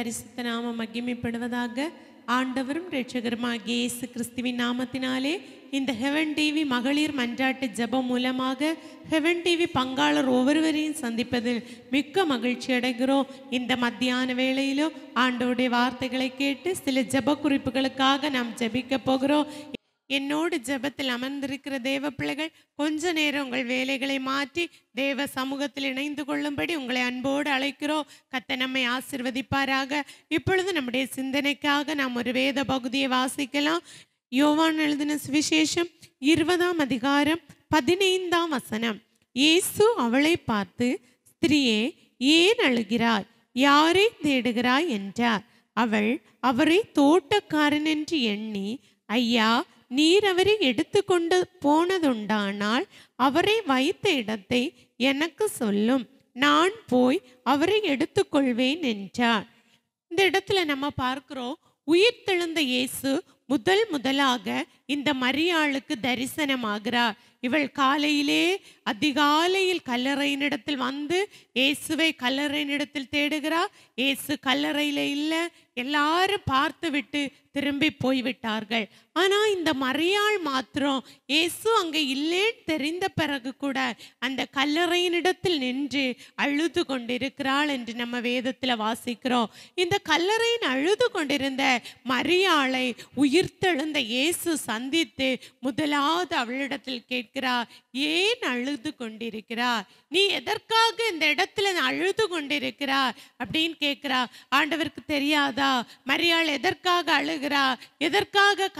பரிசுத்த நாம மகிமைப்படுவதாக ஆண்டவரும் ரட்சகருமாக இயேசு கிறிஸ்துவின் நாமத்தினாலே இந்த ஹெவன் டிவி மகளிர் மன்றாட்டு ஜபம் மூலமாக ஹெவன் டிவி பங்காளர் ஒவ்வொருவரையும் சந்திப்பதில் மிக்க மகிழ்ச்சி அடைகிறோம் இந்த மத்தியான வேளையிலும் ஆண்டோடைய வார்த்தைகளை கேட்டு சில ஜப குறிப்புகளுக்காக நாம் ஜபிக்க போகிறோம் என்னோடு ஜெபத்தில் அமர்ந்திருக்கிற தேவ பிள்ளைகள் கொஞ்ச நேரம் உங்கள் வேலைகளை மாற்றி தேவ சமூகத்தில் இணைந்து கொள்ளும்படி உங்களை அன்போடு அழைக்கிறோம் கத்த நம்மை ஆசிர்வதிப்பாராக இப்பொழுது நம்முடைய சிந்தனைக்காக நாம் ஒரு வேத பகுதியை வாசிக்கலாம் யோவான் எழுதின சுவிசேஷம் இருபதாம் அதிகாரம் பதினைந்தாம் வசனம் இயேசு அவளை பார்த்து ஸ்திரியே ஏன் அழுகிறாய் யாரை தேடுகிறாய் என்றார் அவள் அவரை தோட்டக்காரன் என்று எண்ணி ஐயா நீர் அவரை எடுத்து கொண்டு போனதுண்டானால் அவரை வைத்த இடத்தை எனக்கு சொல்லும் நான் போய் அவரை எடுத்துக்கொள்வேன் என்றார் இந்த இடத்துல நம்ம பார்க்கிறோம் உயிர் தெழுந்த இயேசு முதல் முதலாக இந்த மரியாளுக்கு தரிசனமாகிறார் இவள் காலையிலே அதிகாலையில் கல்லறையினிடத்தில் வந்து இயேசுவை கல்லறையினிடத்தில் தேடுகிறா இயேசு கல்லறையில் இல்லை எல்லாரும் பார்த்து விட்டு திரும்பி போய்விட்டார்கள் ஆனால் இந்த மரியாள் மாத்திரம் இயேசு அங்கே இல்லேன்னு தெரிந்த பிறகு கூட அந்த கல்லறையினிடத்தில் நின்று அழுது கொண்டிருக்கிறாள் என்று நம்ம வேதத்தில் வாசிக்கிறோம் இந்த கல்லறையின் அழுது கொண்டிருந்த மரியாளை உயிர்த்தெழுந்த இயேசு சந்தித்து முதலாவது அவளிடத்தில் கேட்கிறார் ஏன் அழுது கொண்டிருக்கிறா நீ எதற்காக இந்த இடத்துல அழுது கொண்டிருக்கிறா அப்படின்னு கேட்கிறா ஆண்டவருக்கு தெரியாதா மரியாள் எதற்காக அழு போராடுகிறா எதற்காக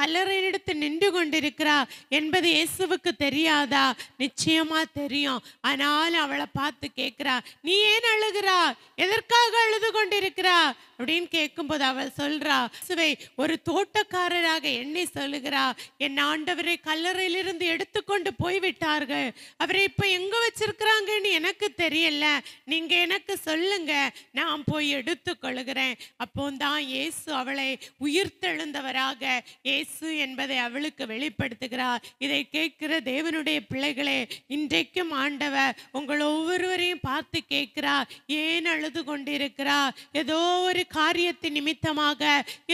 எடுத்து நின்று கொண்டிருக்கிறா என்பது இயேசுவுக்கு தெரியாதா நிச்சயமா தெரியும் ஆனால் அவளை பார்த்து கேட்கிறா நீ ஏன் அழுகிறா எதற்காக அழுது கொண்டிருக்கிறா அப்படின்னு கேட்கும்போது அவள் சொல்றா சுவை ஒரு தோட்டக்காரராக என்னை சொல்லுகிறா என் ஆண்டவரை கல்லறையிலிருந்து எடுத்துக்கொண்டு போய்விட்டார்கள் அவரை இப்போ எங்க வச்சிருக்கிறாங்கன்னு எனக்கு தெரியல நீங்க எனக்கு சொல்லுங்க நான் போய் எடுத்து கொள்கிறேன் அப்போ தான் இயேசு அவளை உயிர்த்தெழுந்தவராக இயேசு என்பதை அவளுக்கு வெளிப்படுத்துகிறார் இதை கேட்கிற தேவனுடைய பிள்ளைகளே இன்றைக்கும் ஆண்டவர் உங்கள் ஒவ்வொருவரையும் பார்த்து கேட்கிறா ஏன் அழுது கொண்டிருக்கிறா ஏதோ ஒரு காரியத்தின் நிமித்தமாக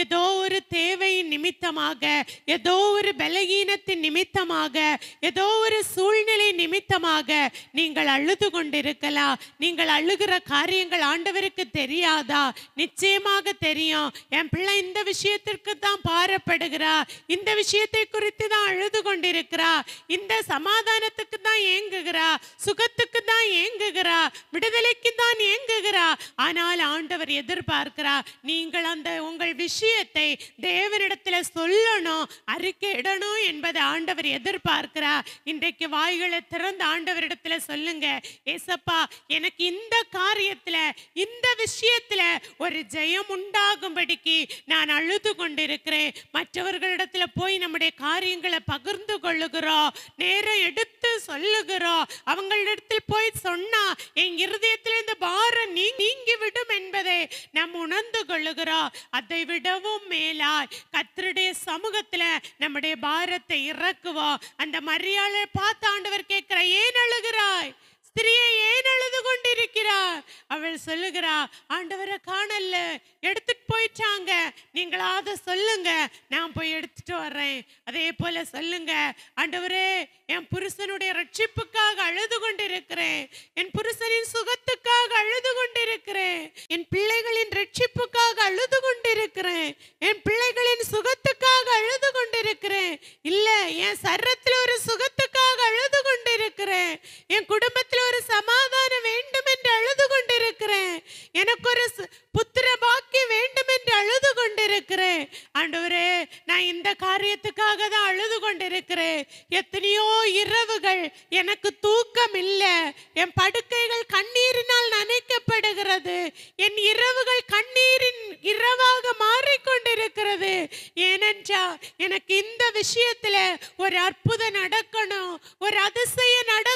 ஏதோ ஒரு தேவையின் நிமித்தமாக ஏதோ ஒரு பலகீனத்தின் நிமித்தமாக ஏதோ ஒரு சூழ்நிலை நிமித்தமாக நீங்கள் அழுது கொண்டிருக்கலாம் நீங்கள் அழுகிற காரியங்கள் ஆண்டவருக்கு தெரியாதா நிச்சயமாக தெரியும் என் பிள்ளை இந்த விஷயத்திற்கு தான் பாரப்படுகிறா இந்த விஷயத்தை குறித்து தான் அழுது கொண்டிருக்கிறா இந்த சமாதானத்துக்கு தான் ஏங்குகிறா சுகத்துக்கு தான் ஏங்குகிறா விடுதலைக்கு தான் ஏங்குகிறா ஆனால் ஆண்டவர் எதிர்பார்க்கிறார் சொல்லுகிறா நீங்கள் அந்த உங்கள் விஷயத்தை தேவனிடத்தில் சொல்லணும் அறிக்கையிடணும் என்பதை ஆண்டவர் எதிர்பார்க்கிறா இன்றைக்கு வாய்களை திறந்த ஆண்டவரிடத்தில் சொல்லுங்க ஏசப்பா எனக்கு இந்த காரியத்தில் இந்த விஷயத்தில் ஒரு ஜெயம் உண்டாகும்படிக்கு நான் அழுது கொண்டிருக்கிறேன் மற்றவர்களிடத்தில் போய் நம்முடைய காரியங்களை பகிர்ந்து கொள்ளுகிறோம் நேரம் எடுத்து சொல்லுகிறோம் அவங்களிடத்தில் போய் சொன்னா என் இருதயத்தில் இந்த பாரம் நீங்கி விடும் என்பதை நம் உணர் உணர்ந்து கொள்ளுகிறோம் அதை விடவும் மேலாய் கத்தருடைய சமூகத்துல நம்முடைய பாரத்தை இறக்குவோம் அந்த மரியாதை பார்த்து ஆண்டவர் கேட்கிற ஏன் அழுகிறாய் ஸ்திரியை ஏன் அழுது கொண்டிருக்கிறார் அவள் சொல்லுகிறா ஆண்டவரை காணல எடுத்துட்டு போயிட்டாங்க நீங்களாவது சொல்லுங்க நான் போய் எடுத்துட்டு வர்றேன் அதே போல சொல்லுங்க ஆண்டவரே என் புருஷனுடைய ரட்சிப்புக்காக அழுது கொண்டிருக்கிறேன் என் புருஷனின் சுகத்துக்காக அழுது கொண்டிருக்கிறேன் என் பிள்ளைகளின் ரட்சிப்புக்காக அழுது கொண்டிருக்கிறேன் என் பிள்ளைகளின் சுகத்துக்காக அழுது கொண்டிருக்கிறேன் இல்ல என் சரத்துல ஒரு சுகத்துக்காக அழுது கொண்டிருக்கிறேன் என் குடும்பத்துல ஒரு சமாதானம் வேண்டும் என்று அழுது கொண்டிருக்கிறேன் எனக்கு ஒரு புத்திர பாக்கி வேண்டும் என்று அழுது கொண்டிருக்கிறேன் ஆண்டவரே நான் இந்த காரியத்துக்காக தான் அழுது கொண்டிருக்கிறேன் எத்தனையோ இரவுகள் எனக்கு தூக்கம் இல்லை என் படுக்கைகள் கண்ணீரினால் நினைக்கப்படுகிறது என் இரவுகள் கண்ணீரின் இரவாக மாறிக்கொண்டிருக்கிறது ஏனென்றா எனக்கு இந்த விஷயத்துல ஒரு அற்புதம் நடக்கணும் ஒரு அதிசயம் நட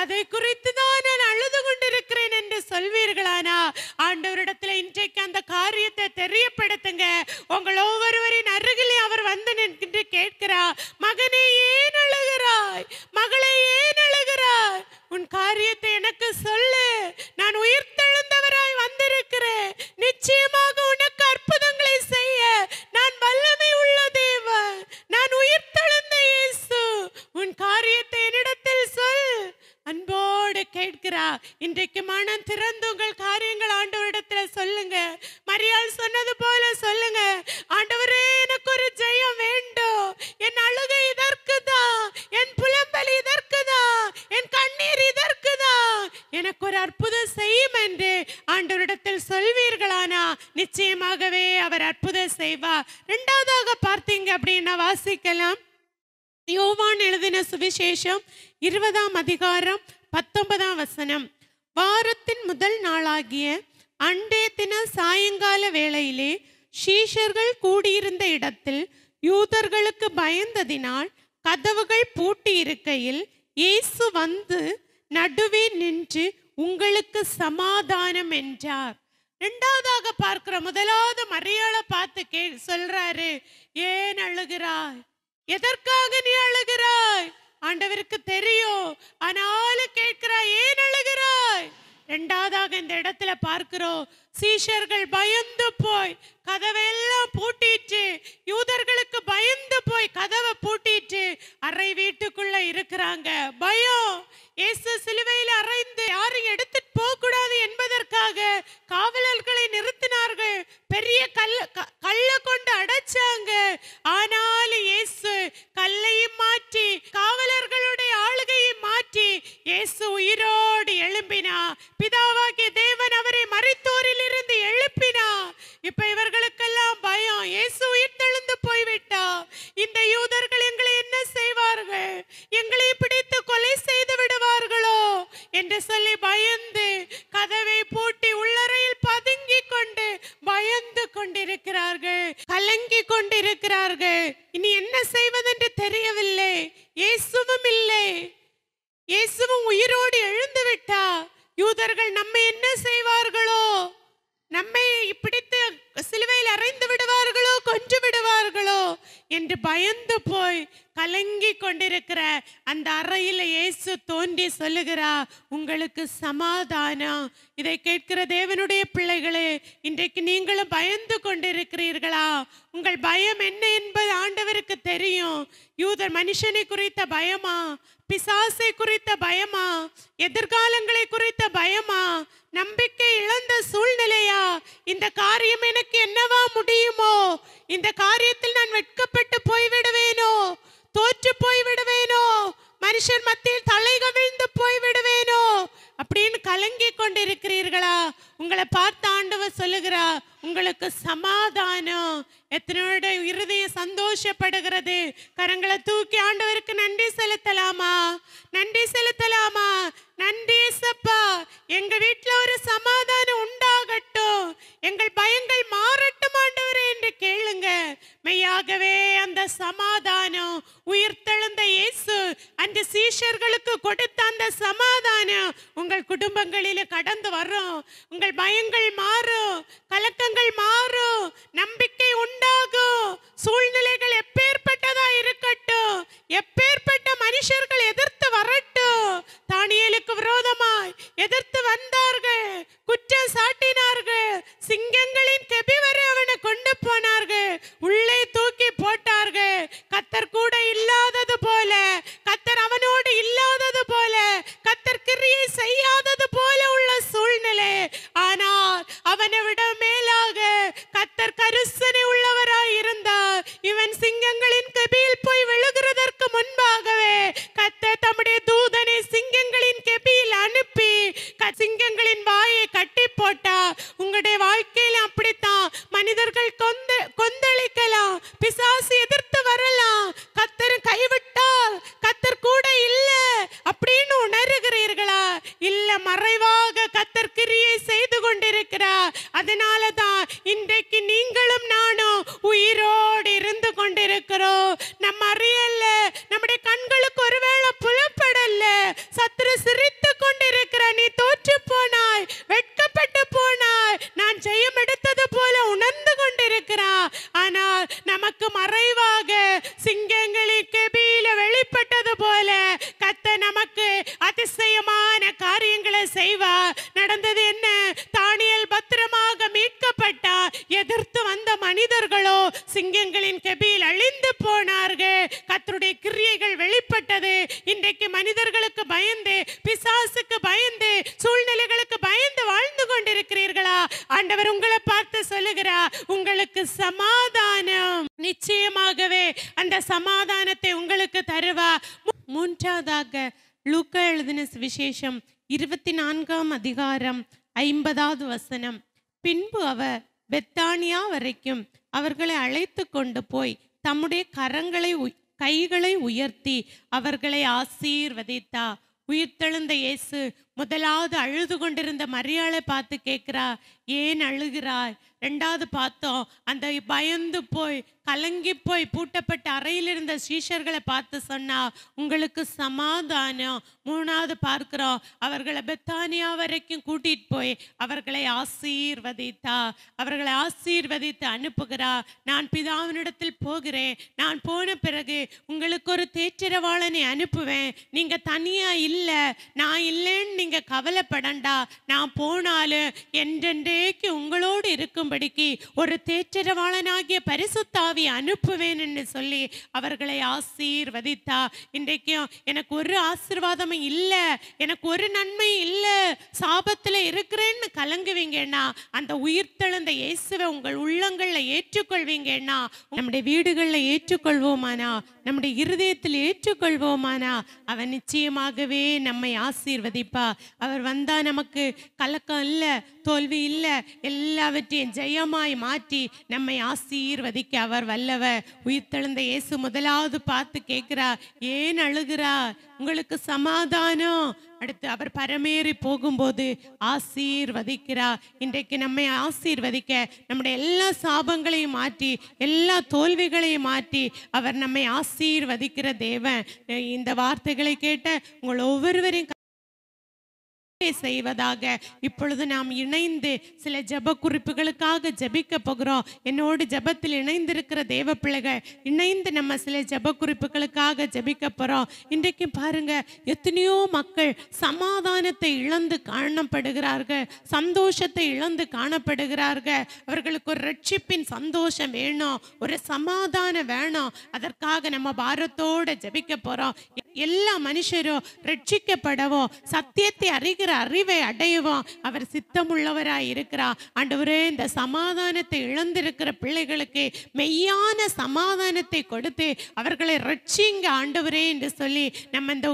அதை குறித்து தான் நான் அழுது கொண்டிருக்கிறேன் என்று சொல்வீர்களானா ஆண்டவரிடத்துல இன்றைக்கு அந்த காரியத்தை தெரியப்படுத்துங்க உங்கள் ஒவ்வொருவரின் அருகிலே அவர் வந்து நின்று கேட்கிறா மகனே ஆண்டவரிடத்தில் சொல்வீர்களானா நிச்சயமாகவே அவர் அற்புத செய்வார் ரெண்டாவதாக பார்த்தீங்க அப்படின்னா வாசிக்கலாம் யோவான் எழுதின சுவிசேஷம் இருபதாம் அதிகாரம் பத்தொன்பதாம் வசனம் வாரத்தின் முதல் நாளாகிய அண்டே தின சாயங்கால வேளையிலே ஷீஷர்கள் கூடியிருந்த இடத்தில் யூதர்களுக்கு பயந்ததினால் கதவுகள் பூட்டி இருக்கையில் இயேசு வந்து நடுவே நின்று உங்களுக்கு சமாதானம் என்றார் ரெண்டாவதாக பார்க்கிற முதலாவது மரியாதை பார்த்து கே சொல்றாரு ஏன் அழுகிறாய் எதற்காக நீ அழுகிறாய் ஆண்டவருக்கு தெரியும் ஆனாலும் கேட்கிறாய் ஏன் அழுகிறாய் ரெண்டாவதாக இந்த இடத்துல பார்க்கிறோம் சீஷர்கள் பயந்து போய் கதவை செய்வதென்று தெரியவில்லை இயேசுவும் இல்லை இயேசுவும் உயிரோடு எழுந்து விட்டார் யூதர்கள் நம்ம என்ன செய்வார்களோ நம்மை இப்படி சிலுவையில் அறைந்து விடுவார்களோ கொன்று விடுவார்களோ என்று பயந்து போய் கலங்கி கொண்டிருக்கிற அந்த அறையில் இயேசு தோன்றி சொல்லுகிறா உங்களுக்கு சமாதானம் இதை கேட்கிற தேவனுடைய பிள்ளைகளே இன்றைக்கு நீங்களும் பயந்து கொண்டிருக்கிறீர்களா உங்கள் பயம் என்ன என்பது ஆண்டவருக்கு தெரியும் யூதர் மனுஷனை குறித்த பயமா பிசாசை குறித்த பயமா எதிர்காலங்களை குறித்த பயமா நம்பிக்கை இழந்த சூழ்நிலையா இந்த காரியம் எனக்கு என்னவா முடியுமோ இந்த காரியத்தில் நான் வெட்கப்பட்டு போய்விடுவேனோ தோற்று போய்விடுவேனோ மனுஷர் மத்தியில் தலை கவிழ்ந்து போய்விடுவேனோ அப்படின்னு கலங்கி கொண்டிருக்கிறீர்களா உங்களை பார்த்து ஆண்டவர் சொல்லுகிறா உங்களுக்கு சமாதானம் எத்தனையோட இருதயம் சந்தோஷப்படுகிறது கரங்களை தூக்கி ஆண்டவருக்கு நன்றி செலுத்தலாமா நன்றி செலுத்தலாமா நன்றி சப்பா எங்க வீட்டுல ஒரு சமாதானம் உண்டாகட்டும் எங்கள் பயங்கள் மாறட்டும் ஆண்டவரே என்று கேளுங்க மெய்யாகவே அந்த சமாதானம் உயிர்த்தெழுந்த இயேசு அந்த சீஷர்களுக்கு கொடுத்த அந்த சமாதானம் உங்கள் குடும்பங்களில கடந்து வரும் உங்கள் பயங்கள் மாறும் கலக்கங்கள் மாறும் நம்பிக்கை உண்டு உண்டாகும் சூழ்நிலைகள் எப்பேற்பட்டதா இருக்கட்டும் எப்பேற்பட்ட மனுஷர்கள் எதிர்த்து வரட்டும் தானியலுக்கு விரோதமாய் எதிர்த்து வந்தார்கள் இன்னைக்கு நீங்களும் நானும் உயிரோடு இருந்து கொண்டிருக்கிறோம் நம் அறிய சமாதானத்தை உங்களுக்கு தருவா மூன்றாவதாக லுக்க எழுதின சுவிசேஷம் இருபத்தி நான்காம் அதிகாரம் ஐம்பதாவது வசனம் பின்பு அவர் பெத்தானியா வரைக்கும் அவர்களை அழைத்து கொண்டு போய் தம்முடைய கரங்களை கைகளை உயர்த்தி அவர்களை ஆசீர்வதித்தா உயிர்த்தெழுந்த இயேசு முதலாவது அழுது கொண்டிருந்த மரியாளை பார்த்து கேட்கிறா ஏன் அழுகிறாய் ரெண்டாவது பார்த்தோம் அந்த பயந்து போய் கலங்கி போய் பூட்டப்பட்ட அறையில் இருந்த சீஷர்களை பார்த்து சொன்னா உங்களுக்கு சமாதானம் மூணாவது பார்க்கிறோம் அவர்களை பெத்தானியா வரைக்கும் கூட்டிட்டு போய் அவர்களை ஆசீர்வதித்தா அவர்களை ஆசீர்வதித்து அனுப்புகிறா நான் பிதாவினிடத்தில் போகிறேன் நான் போன பிறகு உங்களுக்கு ஒரு தேச்சிரவாளனை அனுப்புவேன் நீங்க தனியா இல்லை நான் இல்லைன்னு நீங்க கவலைப்படண்டா நான் போனாலும் என்றென்று என்றைக்கு உங்களோடு இருக்கும்படிக்கு ஒரு தேற்றரவாளனாகிய பரிசுத்தாவி அனுப்புவேன் என்று சொல்லி அவர்களை ஆசீர்வதித்தா இன்றைக்கும் எனக்கு ஒரு ஆசீர்வாதமும் இல்லை எனக்கு ஒரு நன்மை இல்லை சாபத்தில் இருக்கிறேன்னு கலங்குவீங்கன்னா அந்த உயிர்த்தெழுந்த இயேசுவை உங்கள் உள்ளங்களில் ஏற்றுக்கொள்வீங்கன்னா நம்முடைய வீடுகளில் ஏற்றுக்கொள்வோமானா நம்முடைய இருதயத்தில் ஏற்றுக்கொள்வோமானா அவன் நிச்சயமாகவே நம்மை ஆசீர்வதிப்பா அவர் வந்தா நமக்கு கலக்கம் இல்லை தோல்வி இல்லை மேல எல்லாவற்றையும் ஜெயமாய் மாற்றி நம்மை ஆசீர்வதிக்க அவர் வல்லவர் உயிர்த்தெழுந்த இயேசு முதலாவது பார்த்து கேட்கிறா ஏன் அழுகிறா உங்களுக்கு சமாதானம் அடுத்து அவர் பரமேறி போகும்போது வதிக்கிறா இன்றைக்கு நம்மை ஆசீர்வதிக்க நம்முடைய எல்லா சாபங்களையும் மாற்றி எல்லா தோல்விகளையும் மாற்றி அவர் நம்மை ஆசீர்வதிக்கிற தேவன் இந்த வார்த்தைகளை கேட்ட உங்கள் ஒவ்வொருவரையும் செய்வதாக இப்பொழுது நாம் இணைந்து சில ஜப குறிப்புகளுக்காக ஜபிக்க போகிறோம் என்னோடு ஜபத்தில் இணைந்திருக்கிற தேவ பிள்ளைகள் இணைந்து நம்ம சில ஜப குறிப்புகளுக்காக ஜபிக்க போகிறோம் இன்றைக்கு பாருங்க எத்தனையோ மக்கள் சமாதானத்தை இழந்து காணப்படுகிறார்கள் சந்தோஷத்தை இழந்து காணப்படுகிறார்கள் அவர்களுக்கு ஒரு ரட்சிப்பின் சந்தோஷம் வேணும் ஒரு சமாதானம் வேணும் அதற்காக நம்ம பாரத்தோட ஜபிக்க போகிறோம் எல்லா மனுஷரும் ரட்சிக்கப்படவோ சத்தியத்தை அறிக இருக்கிற அறிவை அடைவோம் அவர் உள்ளவராய் இருக்கிறார் ஆண்டவரே இந்த சமாதானத்தை இழந்திருக்கிற பிள்ளைகளுக்கு மெய்யான சமாதானத்தை கொடுத்து அவர்களை ரட்சிங்க ஆண்டவரே என்று சொல்லி நம்ம இந்த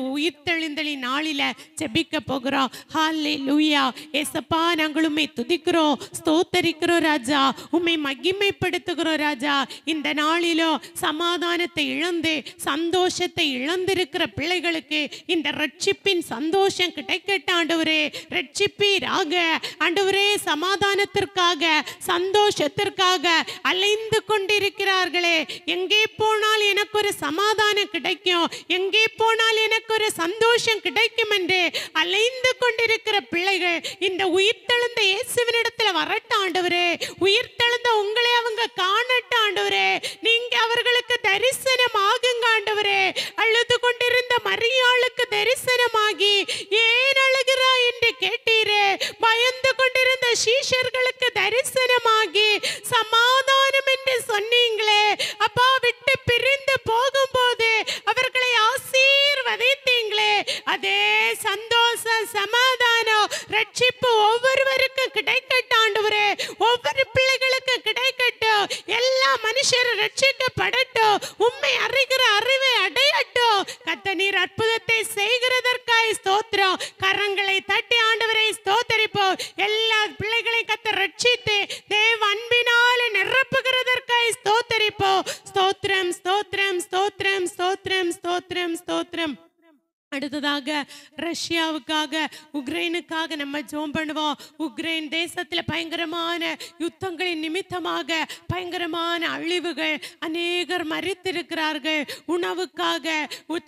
தெளிந்தளி நாளில செபிக்க போகிறோம் ஹாலே லூயா எசப்பா நாங்கள் உண்மை துதிக்கிறோம் ஸ்தோத்தரிக்கிறோம் ராஜா உண்மை மகிமைப்படுத்துகிறோம் ராஜா இந்த நாளிலோ சமாதானத்தை இழந்து சந்தோஷத்தை இழந்திருக்கிற பிள்ளைகளுக்கு இந்த ரட்சிப்பின் சந்தோஷம் கிடைக்கட்ட ஆண்டவர் ஆண்டவரே ரட்சிப்பீராக ஆண்டவரே சமாதானத்திற்காக சந்தோஷத்திற்காக அலைந்து கொண்டிருக்கிறார்களே எங்கே போனால் எனக்கு ஒரு சமாதானம் கிடைக்கும் எங்கே போனால் எனக்கு ஒரு சந்தோஷம் கிடைக்கும் என்று அலைந்து கொண்டிருக்கிற பிள்ளைகள் இந்த உயிர்த்தெழுந்த இயேசுவினிடத்தில் வரட்ட ஆண்டவரே உயிர்த்தெழுந்த உங்களை அவங்க காணட்ட ஆண்டவரே நீங்க அவர்களுக்கு அடுத்ததாக ரஷ்யாவுக்காக உக்ரைனுக்காக நம்ம ஜோம் பண்ணுவோம் உக்ரைன் தேசத்தில் பயங்கரமான யுத்தங்களின் நிமித்தமாக பயங்கரமான அழிவுகள் அநேகர் மறித்திருக்கிறார்கள் உணவுக்காக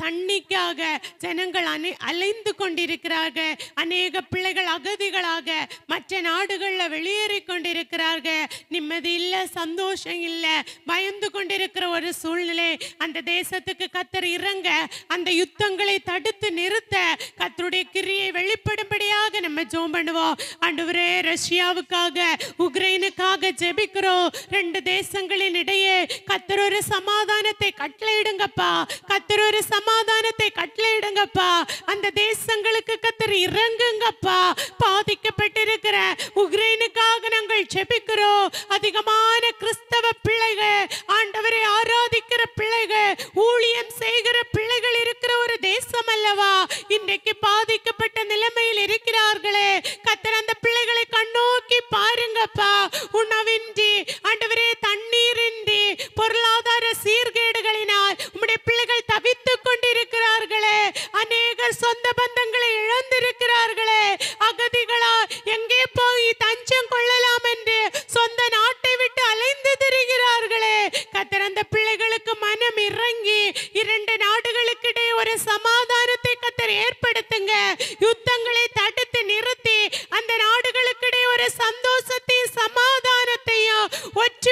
தண்ணிக்காக ஜனங்கள் அணி அலைந்து கொண்டிருக்கிறார்கள் அநேக பிள்ளைகள் அகதிகளாக மற்ற நாடுகளில் வெளியேறி கொண்டிருக்கிறார்கள் நிம்மதி இல்லை சந்தோஷம் இல்லை பயந்து கொண்டிருக்கிற ஒரு சூழ்நிலை அந்த தேசத்துக்கு கத்தர் இறங்க அந்த யுத்தங்களை தடு தடுத்து நிறுத்த கத்தருடைய கிரியை வெளிப்படும்படியாக நம்ம ஜோம் பண்ணுவோம் அண்டுவரே ரஷ்யாவுக்காக உக்ரைனுக்காக ஜெபிக்கிறோம் ரெண்டு தேசங்களின் இடையே கத்தரொரு சமாதானத்தை கட்டளையிடுங்கப்பா கத்தரொரு சமாதானத்தை கட்டளையிடுங்கப்பா அந்த தேசங்களுக்கு கத்தர் இறங்குங்கப்பா பாதிக்கப்பட்டிருக்கிற உக்ரைனுக்காக நாங்கள் ஜெபிக்கிறோம் அதிகமான கிறிஸ்தவ பிள்ளைகள் ஆண்டவரை ஆராதிக்கிற பிள்ளைகள் ஊழியம்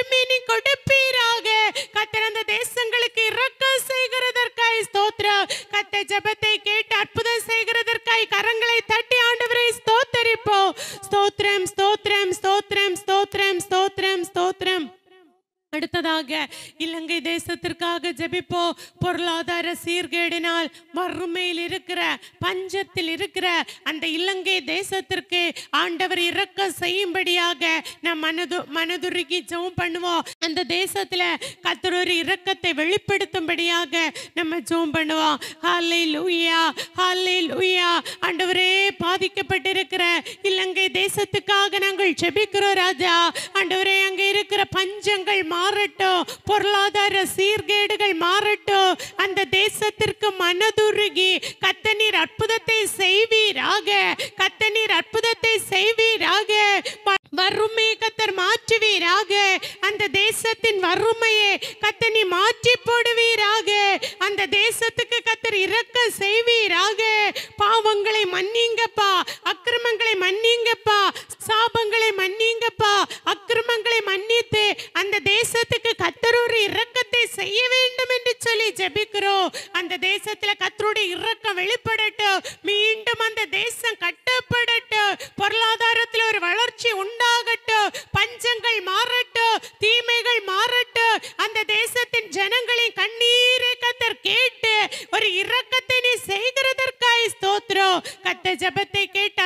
திரும்பி நீ கொடுப்பீராக கத்தர் அந்த தேசங்களுக்கு இரக்கம் செய்கிறதற்காய் ஸ்தோத்திரம் கத்த ஜபத்தை கேட்டு அற்புதம் செய்கிறதற்காய் கரங்களை தட்டி ஆண்டவரை ஸ்தோத்தரிப்போம் ஸ்தோத்திரம் ஸ்தோத்திரம் ஸ்தோத்திரம் ஸ்தோத்திரம் ஸ்தோத்திரம் ஸ்தோத்திரம் அடுத்ததாக இலங்கை தேசத்திற்காக ஜபிப்போ பொருளாதார சீர்கேடினால் வறுமையில் இருக்கிற பஞ்சத்தில் இருக்கிற நமக்காக செய்யும்படியாக நம் மனது ஜெபம் பண்ணுவோம் அந்த தேசத்தில் இரக்கத்தை வெளிப்படுத்தும்படியாக நம்ம ஜெபம் பண்ணுவோம் லூயா லூயா ஆண்டவரே பாதிக்கப்பட்டிருக்கிற இலங்கை தேசத்துக்காக நாங்கள் ராஜா ஆண்டவரே அங்கே இருக்கிற பஞ்சங்கள் மாறட்டும் பொருளாதார சீர்கேடுகள் மாறட்டும் அந்த தேசத்திற்கு மனதுருகி கத்தநீர் அற்புதத்தை செய்வீராக கத்தநீர் அற்புதத்தை செய்வீர் கத்தர் மாற்றுவீராக அந்த தேசத்தின் வறுமையை கத்தர் நீ மாற்றி போடுவீராக அந்த தேசத்துக்கு கத்தர் இறக்க செய்வீராக பாவங்களை மன்னிங்கப்பா அக்கிரமங்களை மன்னிங்கப்பா சாபங்களை மன்னிங்கப்பா அக்கிரமங்களை மன்னித்து அந்த தேசத்துக்கு கத்தர் ஒரு இரக்கத்தை செய்ய வேண்டும் என்று சொல்லி ஜபிக்கிறோம் அந்த தேசத்துல கத்தருடைய இரக்க கத்தனை செய்கிறதற்காய் ஸ்தோத்திரம் கத்த ஜபத்தை கேட்ட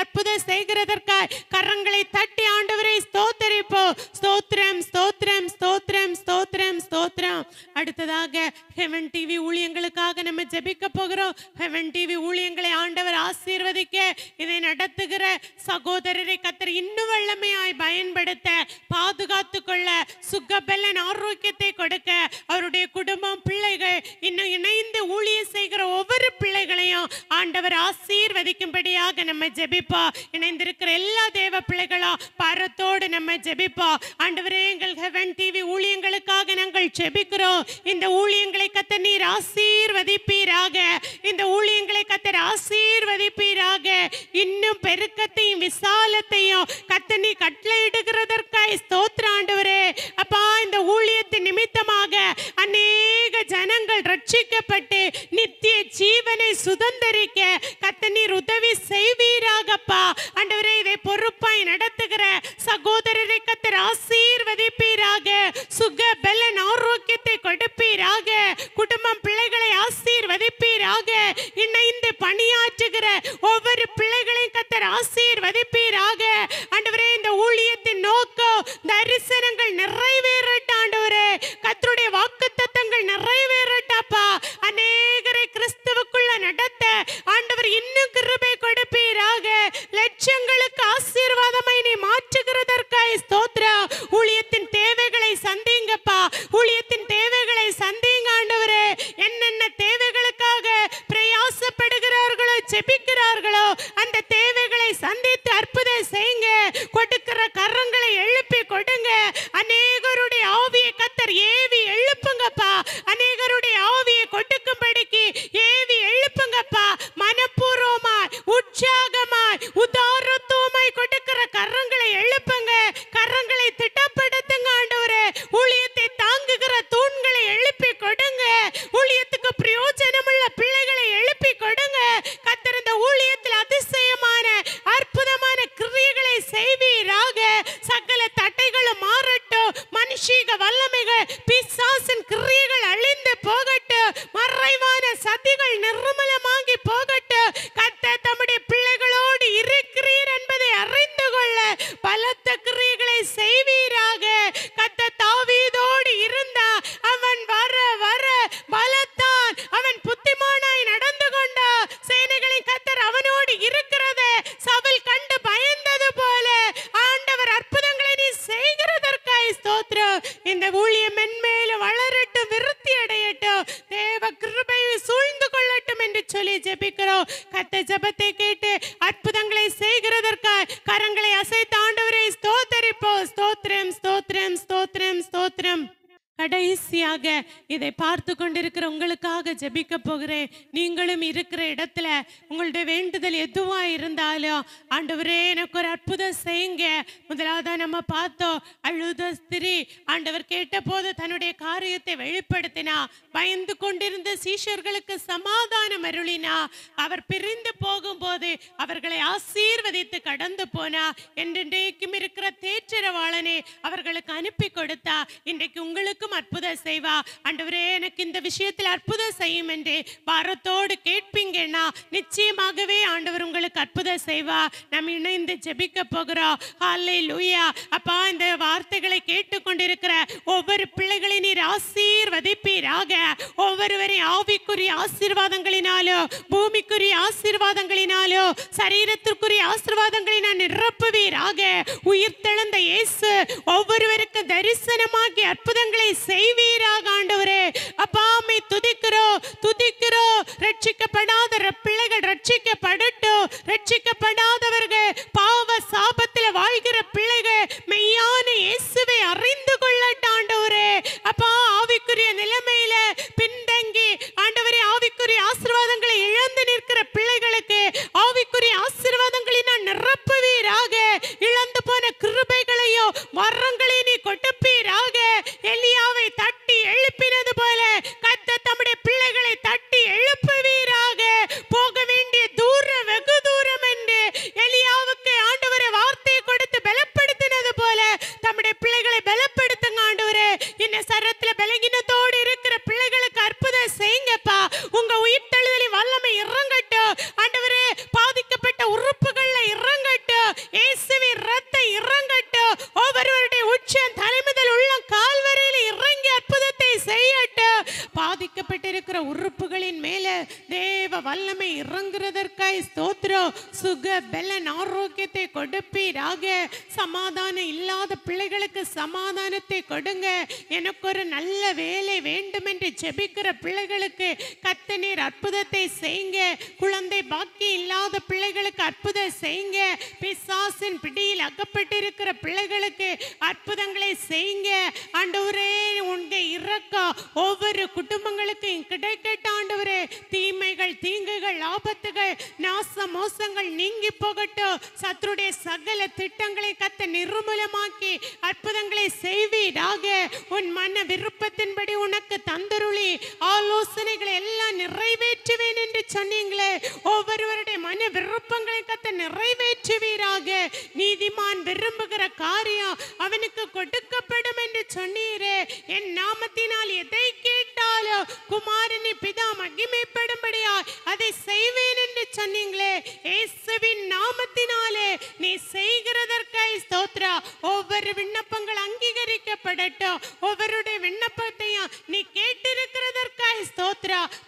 இன்னும் பெருக்கத்தையும் விசாலத்தையும் கத்தனி கட்டளையிடுகிறதற்காய் ஸ்தோத்திர ஆண்டவரே அப்பா இந்த ஊழியத்தின் நிமித்தமாக அநேக ஜனங்கள் ரட்சிக்கப்பட்டு நித்திய ஜீவனை சுதந்திரிக்க கத்தனி உதவி செய்வீராகப்பா ஆண்டவரே இதை பொறுப்பாய் நடத்துகிற சகோதரரை கத்தர் ஆசீர்வதிப்பீராக சுக பலன் ஆரோக்கியத்தை கொடுப்பீராக குடும்பம் பிள்ளைகளை ஆசீர்வதிப்பீராக இணைந்து பணியாற்றுகிற ஒவ்வொரு ஆசீர்வதிப்பீராக ஆண்டவரே நீங்களும் இருக்கிற இடத்துல உங்களுடைய வேண்டுதல் எதுவா இருந்தாலும் ஆண்டவரே எனக்கு ஒரு அற்புதம் செய்யுங்க முதலாவது நம்ம பார்த்தோம் அழுத ஸ்திரி ஆண்டவர் கேட்ட போது தன்னுடைய காரியத்தை வெளிப்படுத்தினா பயந்து கொண்டிருந்த சீஷர்களுக்கு சமாதானம் அருளினா அவர் பிரிந்து போகும்போது அவர்களை ஆசீர்வதித்து கடந்து போனா என்றைக்கும் இருக்கிற தேற்றரவாளனே அவர்களுக்கு அனுப்பி கொடுத்தா இன்றைக்கு உங்களுக்கும் அற்புதம் செய்வா ஆண்டவரே எனக்கு இந்த விஷயத்தில் அற்புதம் செய்யும் என்று பாரத்தோடு கேட்பீங்கன்னா நிச்சயமாகவே ஆண்டவர் உங்களுக்கு அற்புதம் செய்வா நம்ம இணைந்து ஜெபிக்க போகிறோம் ஹாலே லூயா அப்பா இந்த வார்த்தைகளை கேட்டுக்கொண்டிருக்கிற ஒவ்வொரு பிள்ளைகளை நீர் ஆசீர்வதிப்பீராக ஒவ்வொருவரை ஆவிக்குரிய ஆசீர்வாதங்களினாலோ பூமிக்குரிய ஆசீர்வாதங்களினாலோ சரீரத்திற்குரிய நான் நிரப்புவீராக உயிர் தெழுந்த இயேசு ஒவ்வொருவருக்கு தரிசனமாகி அற்புதங்களை செய்வீராக ஆண்டவரே அப்பா துதிக்கிறோம் துதி ஜெபிக்கிறோம் ரட்சிக்கப்படாத பிள்ளைகள் ரட்சிக்கப்படட்டும் ரட்சிக்கப்படாதவர்கள் பாவ சாபத்தில் வாழ்கிற பிள்ளைகள் மெய்யான இயேசுவை அறிந்து கொள்ளட்டாண்டவரே அப்பா ஆவிக்குரிய நிலைமையில பின்தங்கி ஆவிக்குரிய ஆசீர்வாதங்களை இழந்து நிற்கிற பிள்ளைகளுக்கு ஆவிக்குரிய ஆசீர்வாதங்களினால் நிரப்புவீராக இழந்து போன கிருபைகளையோ வரங்களை நீ கொடுப்பீராக எலியாவை தட்டி எழுப்பினது போல கத்த தம்முடைய பிள்ளைகளை தட்டி எழுப்புவீராக போகவே கொடுங்க எனக்கு ஒரு நல்ல வேலை வேண்டும் என்று ஜெபிக்கிற பிள்ளைகளுக்கு கத்த நீர் அற்புதத்தை செய்யுங்க குழந்தை பாக்கி இல்லாத பிள்ளைகளுக்கு அற்புதம் செய்யுங்க பிசாசின் பிடியில் அகப்பட்டிருக்கிற பிள்ளைகளுக்கு அற்புதங்களை செய்யுங்க ஆண்டவரே உங்க இறக்கம் ஒவ்வொரு குடும்பங்களுக்கு கிடைக்கட்ட ஆண்டவரே தீமைகள் தீங்குகள் ஆபத்துகள் நாச மோசங்கள் நீங்கி போகட்டும் சத்ருடைய சகல திட்டங்களை கத்த நிர்மூலமாக்கி அற்புதங்களை செய்வி ஒவ்வொருவருடைய மன விருப்பங்களை கத்த நிறைவேற்றுவீராக நீதிமான் விரும்புகிற காரியம் அவனுக்கு கொடுக்கப்படும் என்று சொன்னீரே என் நாமத்தினால் எதை கேட்டாலும் குமாரனை பிதா மகிமை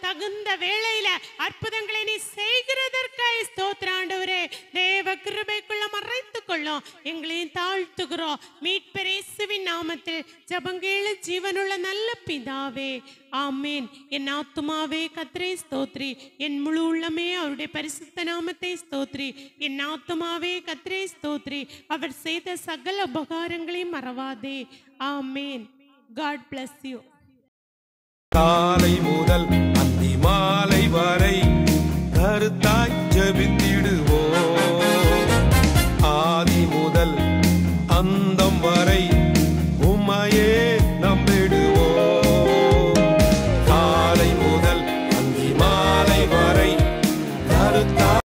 தகுந்த வேளையில அற்புதங்களை நீ செய்கிறதற்காய் ஸ்தோத்ராண்டவரே தேவ கிருபைக்குள்ள மறைத்து கொள்ளும் எங்களையும் தாழ்த்துகிறோம் மீட்பெரேசுவின் நாமத்தில் ஜபங்கேழு ஜீவனுள்ள நல்ல பிதாவே ஆமேன் என் ஆத்துமாவே கத்திரை ஸ்தோத்ரி என் முழு உள்ளமே அவருடைய பரிசுத்த நாமத்தை ஸ்தோத்ரி என் ஆத்துமாவே கத்திரை ஸ்தோத்ரி அவர் செய்த சகல உபகாரங்களையும் மறவாதே ஆமேன் காட் பிளஸ் யூ காலை முதல் அந்தி மாலை வரை கருத்தாய் ஜபித்து